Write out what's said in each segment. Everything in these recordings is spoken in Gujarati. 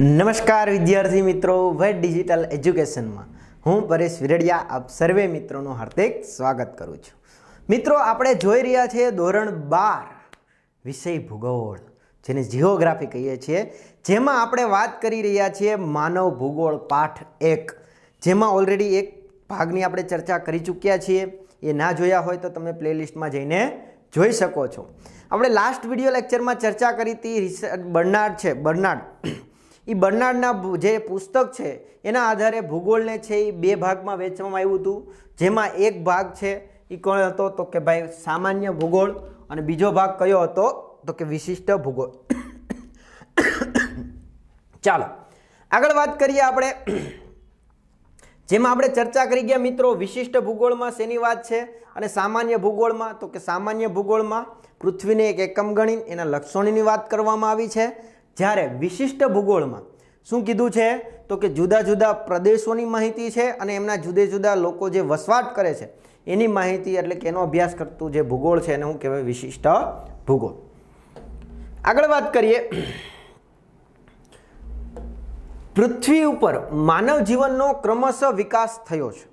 નમસ્કાર વિદ્યાર્થી મિત્રો વેટ ડિજિટલ એજ્યુકેશનમાં હું પરેશ વિરડિયા આપ સર્વે મિત્રોનું હાર્દિક સ્વાગત કરું છું મિત્રો આપણે જોઈ રહ્યા છીએ ધોરણ બાર વિષય ભૂગોળ જેને જીઓગ્રાફી કહીએ છીએ જેમાં આપણે વાત કરી રહ્યા છીએ માનવ ભૂગોળ પાઠ એક જેમાં ઓલરેડી એક ભાગની આપણે ચર્ચા કરી ચૂક્યા છીએ એ ના જોયા હોય તો તમે પ્લેલિસ્ટમાં જઈને જોઈ શકો છો આપણે લાસ્ટ વિડીયો લેક્ચરમાં ચર્ચા કરી હતી રિસર્ચ બર્નાડ છે બર્નાડ એ બર્નાર્ડના જે પુસ્તક છે એના આધારે ભૂગોળને છે એ બે ભાગમાં વેચવામાં આવ્યું હતું જેમાં એક ભાગ છે એ કોણ હતો તો કે ભાઈ સામાન્ય ભૂગોળ અને બીજો ભાગ કયો હતો તો કે વિશિષ્ટ ભૂગોળ ચાલો આગળ વાત કરીએ આપણે જેમાં આપણે ચર્ચા કરી ગયા મિત્રો વિશિષ્ટ ભૂગોળમાં શેની વાત છે અને સામાન્ય ભૂગોળમાં તો કે સામાન્ય ભૂગોળમાં પૃથ્વીને એક એકમ ગણીને એના લક્ષણોની વાત કરવામાં આવી છે જ્યારે વિશિષ્ટ ભૂગોળમાં શું કીધું છે તો કે જુદા જુદા પ્રદેશોની માહિતી છે અને એમના જુદા જુદા લોકો જે વસવાટ કરે છે એની માહિતી એટલે કે એનો અભ્યાસ કરતું જે ભૂગોળ છે એને હું કહેવાય વિશિષ્ટ ભૂગોળ આગળ વાત કરીએ પૃથ્વી ઉપર માનવ જીવનનો ક્રમશઃ વિકાસ થયો છે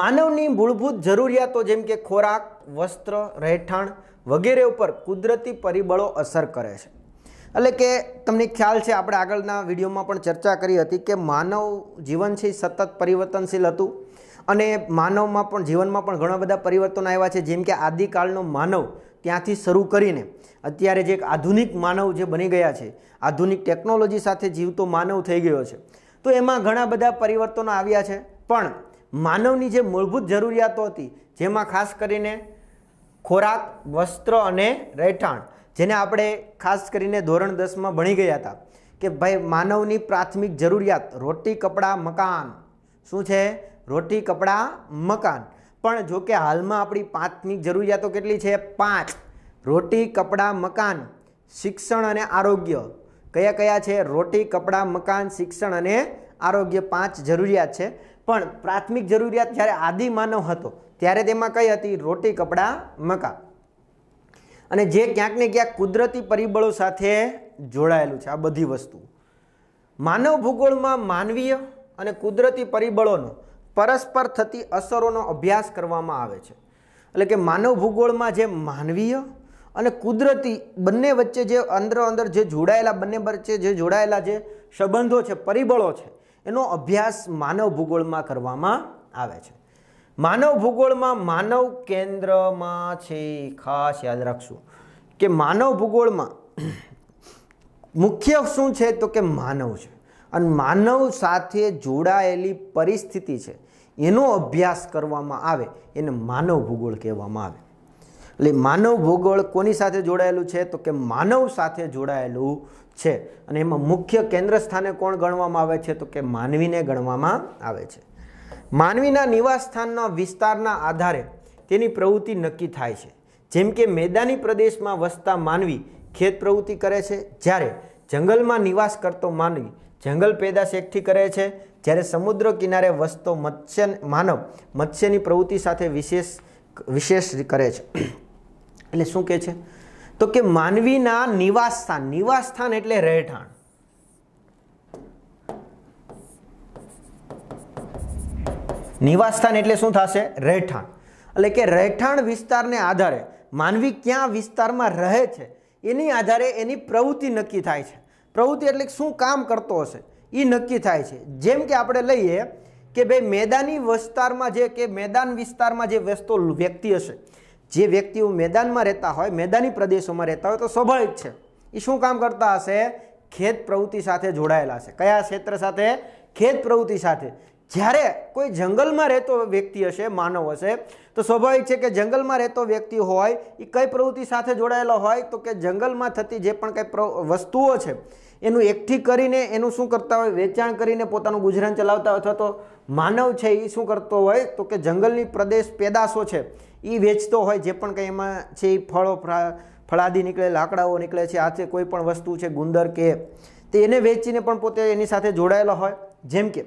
માનવની મૂળભૂત જરૂરિયાતો જેમ કે ખોરાક વસ્ત્ર રહેઠાણ વગેરે ઉપર કુદરતી પરિબળો અસર કરે છે એટલે કે તમને ખ્યાલ છે આપણે આગળના વિડીયોમાં પણ ચર્ચા કરી હતી કે માનવ જીવન છે સતત પરિવર્તનશીલ હતું અને માનવમાં પણ જીવનમાં પણ ઘણા બધા પરિવર્તન આવ્યા છે જેમ કે આદિકાળનો માનવ ત્યાંથી શરૂ કરીને અત્યારે જે એક આધુનિક માનવ જે બની ગયા છે આધુનિક ટેકનોલોજી સાથે જીવતો માનવ થઈ ગયો છે તો એમાં ઘણા બધા પરિવર્તનો આવ્યા છે પણ માનવની જે મૂળભૂત જરૂરિયાતો હતી જેમાં ખાસ કરીને ખોરાક વસ્ત્ર અને રહેઠાણ જેને આપણે ખાસ કરીને ધોરણ દસમાં ભણી ગયા હતા કે ભાઈ માનવની પ્રાથમિક જરૂરિયાત રોટી કપડાં મકાન શું છે રોટી કપડાં મકાન પણ જો કે હાલમાં આપણી પ્રાથમિક જરૂરિયાતો કેટલી છે પાંચ રોટી કપડાં મકાન શિક્ષણ અને આરોગ્ય કયા કયા છે રોટી કપડાં મકાન શિક્ષણ અને આરોગ્ય પાંચ જરૂરિયાત છે પણ પ્રાથમિક જરૂરિયાત જ્યારે આદિ માનવ હતો ત્યારે તેમાં કઈ હતી રોટી કપડાં મકાન અને જે ક્યાંક ને ક્યાંક કુદરતી પરિબળો સાથે જોડાયેલું છે આ બધી વસ્તુ માનવ ભૂગોળમાં માનવીય અને કુદરતી પરિબળોનો પરસ્પર થતી અસરોનો અભ્યાસ કરવામાં આવે છે એટલે કે માનવ ભૂગોળમાં જે માનવીય અને કુદરતી બંને વચ્ચે જે અંદર અંદર જે જોડાયેલા બંને વચ્ચે જે જોડાયેલા જે સંબંધો છે પરિબળો છે એનો અભ્યાસ માનવ ભૂગોળમાં કરવામાં આવે છે માનવ ભૂગોળમાં માનવ કેન્દ્રમાં છે ખાસ યાદ રાખશું કે માનવ ભૂગોળમાં મુખ્ય શું છે તો કે માનવ છે અને માનવ સાથે જોડાયેલી પરિસ્થિતિ છે એનો અભ્યાસ કરવામાં આવે એને માનવ ભૂગોળ કહેવામાં આવે એટલે માનવ ભૂગોળ કોની સાથે જોડાયેલું છે તો કે માનવ સાથે જોડાયેલું છે અને એમાં મુખ્ય કેન્દ્ર સ્થાને કોણ ગણવામાં આવે છે તો કે માનવીને ગણવામાં આવે છે માનવીના નિવાસસ્થાનના વિસ્તારના આધારે તેની પ્રવૃત્તિ નક્કી થાય છે જેમ કે મેદાની પ્રદેશમાં વસતા માનવી ખેત પ્રવૃત્તિ કરે છે જ્યારે જંગલમાં નિવાસ કરતો માનવી જંગલ પેદાશ એકઠી કરે છે જ્યારે સમુદ્ર કિનારે વસતો મત્સ્ય માનવ મત્સ્યની પ્રવૃત્તિ સાથે વિશેષ વિશેષ કરે છે એટલે શું કહે છે તો કે માનવીના નિવાસસ્થાન નિવાસસ્થાન એટલે રહેઠાણ નિવાસસ્થાન એટલે શું થશે રહેઠાણ એટલે કે રહેઠાણ વિસ્તારને આધારે માનવી ક્યાં વિસ્તારમાં રહે છે એની આધારે એની પ્રવૃત્તિ નક્કી થાય છે પ્રવૃત્તિ એટલે શું કામ કરતો હશે એ નક્કી થાય છે જેમ કે આપણે લઈએ કે ભાઈ મેદાની વિસ્તારમાં જે કે મેદાન વિસ્તારમાં જે વસતો વ્યક્તિ હશે જે વ્યક્તિઓ મેદાનમાં રહેતા હોય મેદાની પ્રદેશોમાં રહેતા હોય તો સ્વાભાવિક છે એ શું કામ કરતા હશે ખેત પ્રવૃત્તિ સાથે જોડાયેલા છે કયા ક્ષેત્ર સાથે ખેત પ્રવૃત્તિ સાથે જ્યારે કોઈ જંગલમાં રહેતો વ્યક્તિ હશે માનવ હશે તો સ્વાભાવિક છે કે જંગલમાં રહેતો વ્યક્તિ હોય એ કઈ પ્રવૃત્તિ સાથે જોડાયેલો હોય તો કે જંગલમાં થતી જે પણ કંઈ વસ્તુઓ છે એનું એકઠી કરીને એનું શું કરતા હોય વેચાણ કરીને પોતાનું ગુજરાન ચલાવતા હોય અથવા તો માનવ છે એ શું કરતો હોય તો કે જંગલની પ્રદેશ પેદાશો છે એ વેચતો હોય જે પણ કંઈ એમાં છે એ ફળો ફળાદી નીકળે લાકડાઓ નીકળે છે આ છે કોઈ પણ વસ્તુ છે ગુંદર કે તે એને વેચીને પણ પોતે એની સાથે જોડાયેલો હોય જેમ કે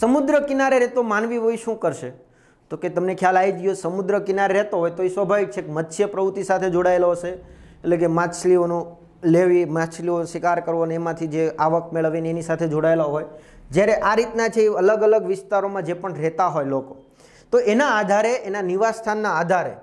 સમુદ્ર કિનારે રહેતો માનવી હોય શું કરશે તો કે તમને ખ્યાલ આવી ગયો સમુદ્ર કિનારે રહેતો હોય તો એ સ્વાભાવિક છે કે મત્સ્ય પ્રવૃત્તિ સાથે જોડાયેલો હશે એટલે કે માછલીઓનો લેવી માછલીઓ શિકાર કરવો અને એમાંથી જે આવક મેળવીને એની સાથે જોડાયેલો હોય જ્યારે આ રીતના છે એ અલગ અલગ વિસ્તારોમાં જે પણ રહેતા હોય લોકો તો એના આધારે એના નિવાસસ્થાનના આધારે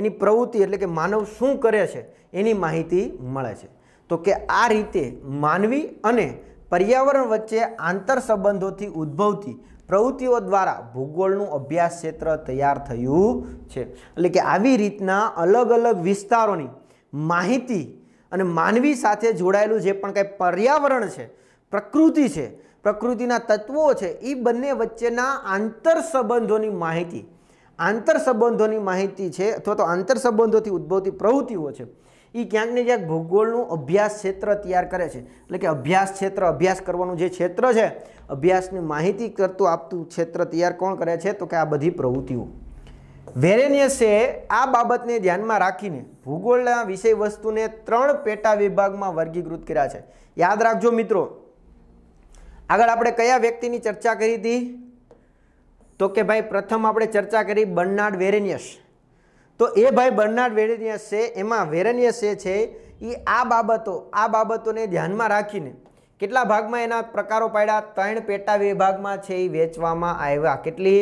એની પ્રવૃત્તિ એટલે કે માનવ શું કરે છે એની માહિતી મળે છે તો કે આ રીતે માનવી અને પર્યાવરણ વચ્ચે આંતર સંબંધોથી ઉદ્ભવતી પ્રવૃત્તિઓ દ્વારા ભૂગોળનું અભ્યાસ ક્ષેત્ર તૈયાર થયું છે એટલે કે આવી રીતના અલગ અલગ વિસ્તારોની માહિતી અને માનવી સાથે જોડાયેલું જે પણ કાંઈ પર્યાવરણ છે પ્રકૃતિ છે પ્રકૃતિના તત્વો છે એ બંને વચ્ચેના આંતર સંબંધોની માહિતી આંતર સંબંધોની માહિતી છે અથવા તો આંતર સંબંધોથી ઉદ્ભવતી પ્રવૃત્તિઓ છે એ ક્યાંક ને ક્યાંક ભૂગોળનું અભ્યાસ ક્ષેત્ર તૈયાર કરે છે એટલે કે અભ્યાસ ક્ષેત્ર અભ્યાસ કરવાનું જે ક્ષેત્ર છે અભ્યાસની માહિતી કરતું આપતું ક્ષેત્ર તૈયાર કોણ કરે છે તો કે આ બધી પ્રવૃત્તિઓ વેરેનિયસે આ બાબતને ધ્યાનમાં રાખીને ભૂગોળના વિષય વસ્તુને ત્રણ પેટા વિભાગમાં વર્ગીકૃત કર્યા છે યાદ રાખજો મિત્રો આગળ આપણે કયા વ્યક્તિની ચર્ચા કરી હતી તો કે ભાઈ પ્રથમ આપણે ચર્ચા કરી બર્નાર્ડ વેરેનિયસ તો એ ભાઈ બર્નાર્ડ વેરેનિયસ છે એમાં વેરેનિયસ એ છે એ આ બાબતો આ બાબતોને ધ્યાનમાં રાખીને કેટલા ભાગમાં એના પ્રકારો પાડ્યા ત્રણ પેટા વિભાગમાં છે એ વેચવામાં આવ્યા કેટલી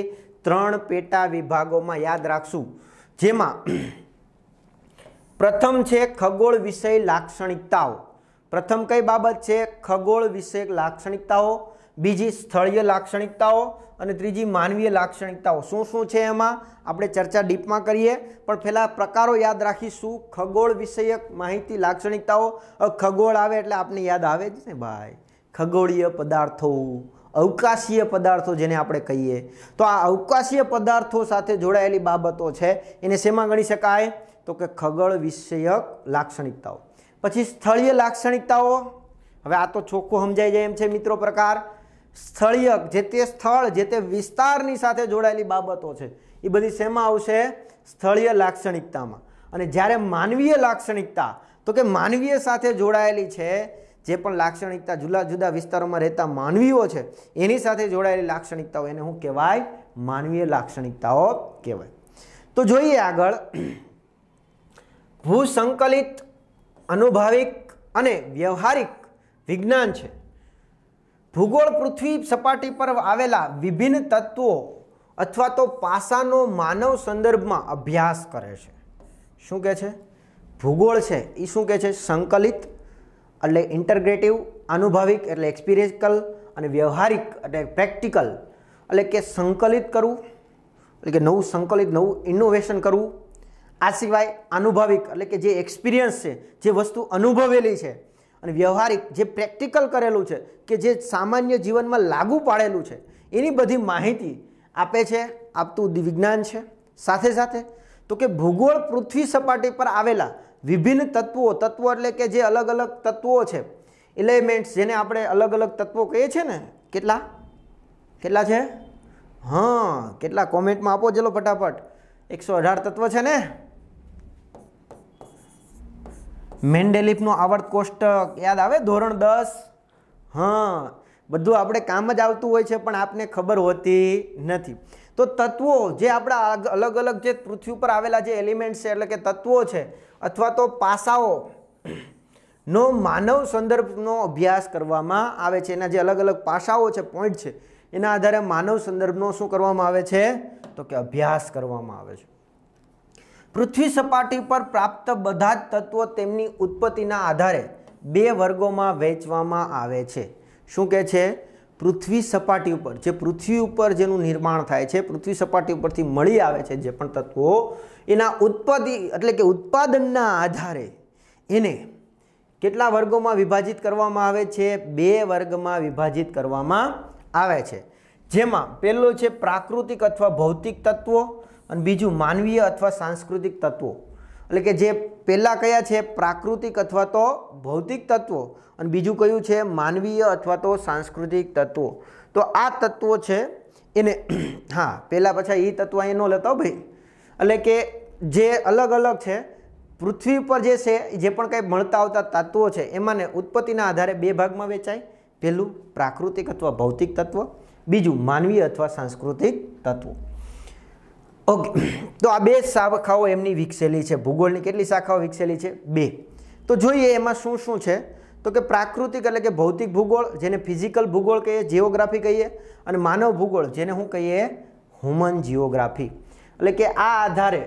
ત્રણ પેટા વિભાગોમાં યાદ રાખશું જેમાં પ્રથમ છે ખગોળ વિષય લાક્ષણિકતાઓ પ્રથમ કઈ બાબત છે ખગોળ વિષય લાક્ષણિકતાઓ બીજી સ્થળીય લાક્ષણિકતાઓ અને ત્રીજી માનવીય લાક્ષણિકતાઓ શું શું છે એમાં આપણે ચર્ચા ડીપમાં કરીએ પણ પહેલાં પ્રકારો યાદ રાખીશું ખગોળ વિષયક માહિતી લાક્ષણિકતાઓ ખગોળ આવે એટલે આપને યાદ આવે જ ને ભાઈ ખગોળીય પદાર્થો અવકાશીય પદાર્થો જેને આપણે કહીએ તો આ અવકાશીય પદાર્થો સાથે જોડાયેલી બાબતો છે એને શેમાં ગણી શકાય તો કે ખગોળ વિષયક લાક્ષણિકતાઓ પછી સ્થળીય લાક્ષણિકતાઓ હવે આ તો ચોખ્ખું સમજાઈ જાય એમ છે મિત્રો પ્રકાર સ્થળીય જે તે સ્થળ જે તે વિસ્તારની સાથે જોડાયેલી બાબતો છે એ બધી શેમાં આવશે સ્થળીય લાક્ષણિકતામાં અને જ્યારે માનવીય લાક્ષણિકતા તો કે માનવીય સાથે જોડાયેલી છે જે પણ લાક્ષણિકતા જુદા જુદા વિસ્તારોમાં રહેતા માનવીઓ છે એની સાથે જોડાયેલી લાક્ષણિકતાઓ એને શું કહેવાય માનવીય લાક્ષણિકતાઓ કહેવાય તો જોઈએ આગળ ભૂસંકલિત અનુભાવિક અને વ્યવહારિક વિજ્ઞાન છે ભૂગોળ પૃથ્વી સપાટી પર આવેલા વિભિન્ન તત્વો અથવા તો પાસાનો માનવ સંદર્ભમાં અભ્યાસ કરે છે શું કહે છે ભૂગોળ છે એ શું કહે છે સંકલિત એટલે ઇન્ટરગ્રેટિવ આનુભાવિક એટલે એક્સપિરિયન્સિકલ અને વ્યવહારિક એટલે પ્રેક્ટિકલ એટલે કે સંકલિત કરવું એટલે કે નવું સંકલિત નવું ઇનોવેશન કરવું આ સિવાય આનુભાવિક એટલે કે જે એક્સપિરિયન્સ છે જે વસ્તુ અનુભવેલી છે અને વ્યવહારિક જે પ્રેક્ટિકલ કરેલું છે કે જે સામાન્ય જીવનમાં લાગુ પાડેલું છે એની બધી માહિતી આપે છે આપતું વિજ્ઞાન છે સાથે સાથે તો કે ભૂગોળ પૃથ્વી સપાટી પર આવેલા વિભિન્ન તત્વો તત્વો એટલે કે જે અલગ અલગ તત્વો છે એલિમેન્ટ્સ જેને આપણે અલગ અલગ તત્વો કહીએ છીએ ને કેટલા કેટલા છે હા કેટલા કોમેન્ટમાં આપો ચલો ફટાફટ એકસો અઢાર તત્વ છે ને મેન્ડેલિફનું આવર્ત કોષ્ટક યાદ આવે ધોરણ દસ હા બધું આપણે કામ જ આવતું હોય છે પણ આપને ખબર હોતી નથી તો તત્વો જે આપણા અલગ અલગ જે પૃથ્વી ઉપર આવેલા જે એલિમેન્ટ્સ છે એટલે કે તત્વો છે અથવા તો પાસાઓ નો માનવ સંદર્ભનો અભ્યાસ કરવામાં આવે છે એના જે અલગ અલગ પાસાઓ છે પોઈન્ટ છે એના આધારે માનવ સંદર્ભનો શું કરવામાં આવે છે તો કે અભ્યાસ કરવામાં આવે છે પૃથ્વી સપાટી પર પ્રાપ્ત બધા જ તત્વો તેમની ઉત્પત્તિના આધારે બે વર્ગોમાં વહેંચવામાં આવે છે શું કહે છે પૃથ્વી સપાટી ઉપર જે પૃથ્વી ઉપર જેનું નિર્માણ થાય છે પૃથ્વી સપાટી ઉપરથી મળી આવે છે જે પણ તત્વો એના ઉત્પત્તિ એટલે કે ઉત્પાદનના આધારે એને કેટલા વર્ગોમાં વિભાજિત કરવામાં આવે છે બે વર્ગમાં વિભાજિત કરવામાં આવે છે જેમાં પહેલો છે પ્રાકૃતિક અથવા ભૌતિક તત્વો અને બીજું માનવીય અથવા સાંસ્કૃતિક તત્વો એટલે કે જે પહેલાં કયા છે પ્રાકૃતિક અથવા તો ભૌતિક તત્વો અને બીજું કયું છે માનવીય અથવા તો સાંસ્કૃતિક તત્વો તો આ તત્વો છે એને હા પહેલાં પાછા એ તત્વ એનો ન લેતો ભાઈ એટલે કે જે અલગ અલગ છે પૃથ્વી પર જે છે જે પણ કંઈ મળતા આવતા તત્વો છે એમાંને ઉત્પત્તિના આધારે બે ભાગમાં વેચાય પહેલું પ્રાકૃતિક અથવા ભૌતિક તત્વ બીજું માનવીય અથવા સાંસ્કૃતિક તત્વો ઓકે તો આ બે શાખાઓ એમની વિકસેલી છે ભૂગોળની કેટલી શાખાઓ વિકસેલી છે બે તો જોઈએ એમાં શું શું છે તો કે પ્રાકૃતિક એટલે કે ભૌતિક ભૂગોળ જેને ફિઝિકલ ભૂગોળ કહીએ જીઓગ્રાફી કહીએ અને માનવ ભૂગોળ જેને હું કહીએ હ્યુમન જીઓગ્રાફી એટલે કે આ આધારે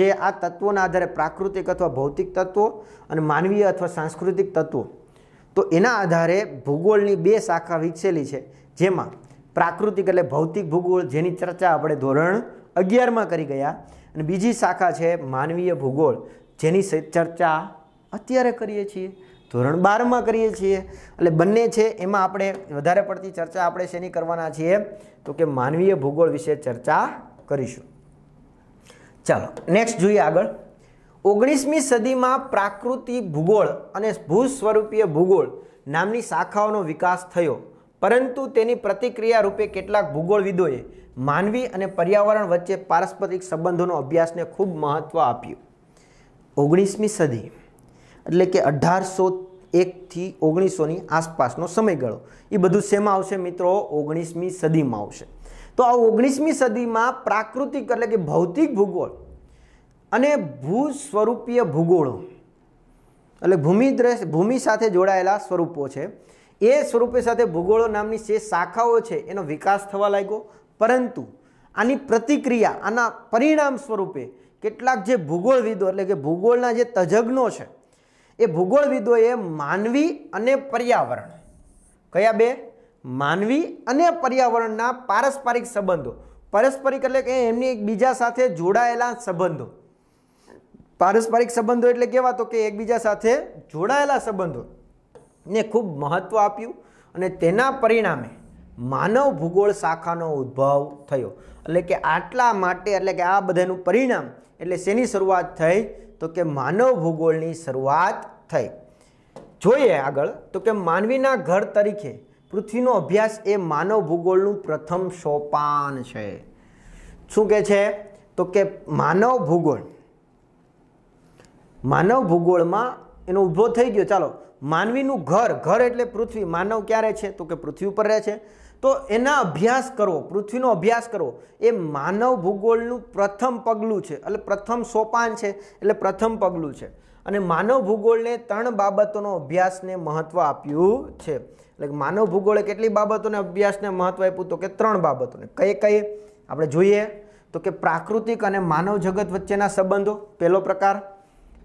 જે આ તત્વોના આધારે પ્રાકૃતિક અથવા ભૌતિક તત્વો અને માનવીય અથવા સાંસ્કૃતિક તત્વો તો એના આધારે ભૂગોળની બે શાખા વિકસેલી છે જેમાં પ્રાકૃતિક એટલે ભૌતિક ભૂગોળ જેની ચર્ચા આપણે ધોરણ અગિયારમાં કરી ગયા અને બીજી શાખા છે માનવીય ભૂગોળ જેની ચર્ચા અત્યારે કરીએ છીએ ધોરણ બારમાં કરીએ છીએ એટલે બંને છે એમાં આપણે વધારે પડતી ચર્ચા આપણે શેની કરવાના છીએ તો કે માનવીય ભૂગોળ વિશે ચર્ચા કરીશું ચાલો નેક્સ્ટ જોઈએ આગળ ઓગણીસમી સદીમાં પ્રાકૃતિક ભૂગોળ અને ભૂ સ્વરૂપીય ભૂગોળ નામની શાખાઓનો વિકાસ થયો પરંતુ તેની પ્રતિક્રિયા રૂપે કેટલાક ભૂગોળવિદોએ માનવી અને પર્યાવરણ વચ્ચે પારસ્પરિક સંબંધોનો અભ્યાસને ખૂબ મહત્ત્વ આપ્યું ઓગણીસમી સદી એટલે કે અઢારસો એકથી ઓગણીસોની આસપાસનો સમયગાળો એ બધું શેમાં આવશે મિત્રો ઓગણીસમી સદીમાં આવશે તો આ ઓગણીસમી સદીમાં પ્રાકૃતિક એટલે કે ભૌતિક ભૂગોળ અને ભૂ સ્વરૂપીય ભૂગોળો એટલે ભૂમિ દ્રશ્ય ભૂમિ સાથે જોડાયેલા સ્વરૂપો છે એ સ્વરૂપે સાથે ભૂગોળો નામની જે શાખાઓ છે એનો વિકાસ થવા લાગ્યો પરંતુ આની પ્રતિક્રિયા આના પરિણામ સ્વરૂપે કેટલાક જે ભૂગોળવિદો એટલે કે ભૂગોળના જે તજજ્ઞો છે એ ભૂગોળવિદોએ માનવી અને પર્યાવરણ કયા બે માનવી અને પર્યાવરણના પારસ્પરિક સંબંધો પારસ્પરિક એટલે કે એમની એકબીજા સાથે જોડાયેલા સંબંધો પારસ્પરિક સંબંધો એટલે કેવા તો કે એકબીજા સાથે જોડાયેલા સંબંધો ને ખૂબ મહત્ત્વ આપ્યું અને તેના પરિણામે માનવ ભૂગોળ શાખાનો ઉદ્ભવ થયો એટલે કે આટલા માટે એટલે કે આ બધાનું પરિણામ એટલે શેની શરૂઆત થઈ તો કે માનવ ભૂગોળની શરૂઆત થઈ જોઈએ આગળ તો કે માનવીના ઘર તરીકે પૃથ્વીનો અભ્યાસ એ માનવ ભૂગોળનું પ્રથમ સોપાન છે શું કે છે તો કે માનવ ભૂગોળ માનવ ભૂગોળમાં એનો ઉદ્ભવ થઈ ગયો ચાલો માનવીનું ઘર ઘર એટલે પૃથ્વી માનવ ક્યારે છે તો કે પૃથ્વી ઉપર રહે છે તો એના અભ્યાસ કરવો પૃથ્વીનો અભ્યાસ કરવો એ માનવ ભૂગોળનું પ્રથમ પગલું છે એટલે પ્રથમ સોપાન છે એટલે પ્રથમ પગલું છે અને માનવ ભૂગોળને ત્રણ બાબતોનો અભ્યાસને મહત્ત્વ આપ્યું છે એટલે માનવ ભૂગોળે કેટલી બાબતોને અભ્યાસને મહત્ત્વ આપ્યું તો કે ત્રણ બાબતોને કઈ કઈ આપણે જોઈએ તો કે પ્રાકૃતિક અને માનવ જગત વચ્ચેના સંબંધો પહેલો પ્રકાર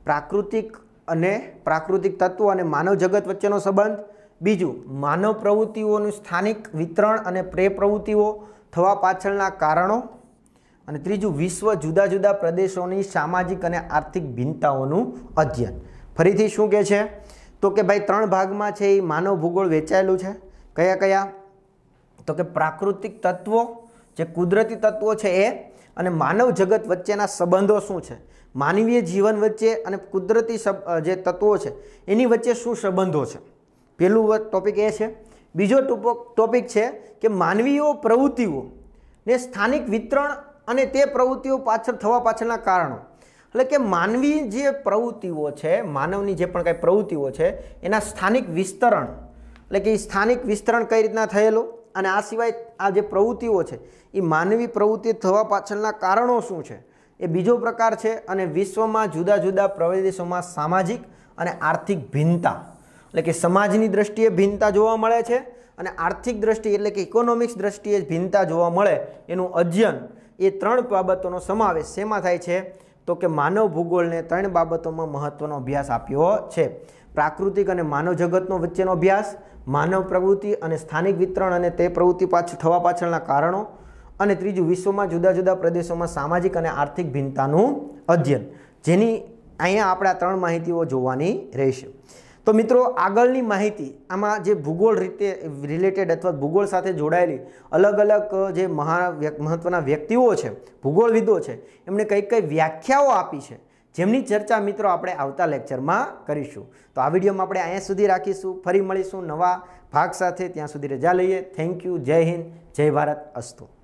પ્રાકૃતિક અને પ્રાકૃતિક તત્વો અને માનવ જગત વચ્ચેનો સંબંધ બીજું માનવ પ્રવૃત્તિઓનું સ્થાનિક વિતરણ અને પ્રે પ્રવૃત્તિઓ થવા પાછળના કારણો અને ત્રીજું વિશ્વ જુદા જુદા પ્રદેશોની સામાજિક અને આર્થિક ભિન્નતાઓનું અધ્યયન ફરીથી શું કહે છે તો કે ભાઈ ત્રણ ભાગમાં છે એ માનવ ભૂગોળ વેચાયેલું છે કયા કયા તો કે પ્રાકૃતિક તત્વો જે કુદરતી તત્વો છે એ અને માનવ જગત વચ્ચેના સંબંધો શું છે માનવીય જીવન વચ્ચે અને કુદરતી જે તત્વો છે એની વચ્ચે શું સંબંધો છે પહેલું ટોપિક એ છે બીજો ટોપિક છે કે માનવીઓ પ્રવૃત્તિઓ ને સ્થાનિક વિતરણ અને તે પ્રવૃત્તિઓ પાછળ થવા પાછળના કારણો એટલે કે માનવી જે પ્રવૃત્તિઓ છે માનવની જે પણ કાંઈ પ્રવૃત્તિઓ છે એના સ્થાનિક વિસ્તરણ એટલે કે એ સ્થાનિક વિસ્તરણ કઈ રીતના થયેલું અને આ સિવાય આ જે પ્રવૃત્તિઓ છે એ માનવી પ્રવૃત્તિ થવા પાછળના કારણો શું છે એ બીજો પ્રકાર છે અને વિશ્વમાં જુદા જુદા પ્રદેશોમાં સામાજિક અને આર્થિક ભિન્નતા એટલે કે સમાજની દ્રષ્ટિએ ભિન્નતા જોવા મળે છે અને આર્થિક દ્રષ્ટિ એટલે કે ઇકોનોમિક્સ દ્રષ્ટિએ ભિન્નતા જોવા મળે એનું અધ્યયન એ ત્રણ બાબતોનો સમાવેશ શેમાં થાય છે તો કે માનવ ભૂગોળને ત્રણ બાબતોમાં મહત્ત્વનો અભ્યાસ આપ્યો છે પ્રાકૃતિક અને માનવ જગતનો વચ્ચેનો અભ્યાસ માનવ પ્રવૃત્તિ અને સ્થાનિક વિતરણ અને તે પ્રવૃત્તિ પાછળ થવા પાછળના કારણો અને ત્રીજું વિશ્વમાં જુદા જુદા પ્રદેશોમાં સામાજિક અને આર્થિક ભિન્નતાનું અધ્યયન જેની અહીંયા આપણે આ ત્રણ માહિતીઓ જોવાની રહેશે તો મિત્રો આગળની માહિતી આમાં જે ભૂગોળ રીતે રિલેટેડ અથવા ભૂગોળ સાથે જોડાયેલી અલગ અલગ જે મહા મહત્ત્વના વ્યક્તિઓ છે ભૂગોળવિદો છે એમણે કઈ કઈ વ્યાખ્યાઓ આપી છે જેમની ચર્ચા મિત્રો આપણે આવતા લેક્ચરમાં કરીશું તો આ વિડીયોમાં આપણે અહીંયા સુધી રાખીશું ફરી મળીશું નવા ભાગ સાથે ત્યાં સુધી રજા લઈએ થેન્ક યુ જય હિન્દ જય ભારત અસ્તુ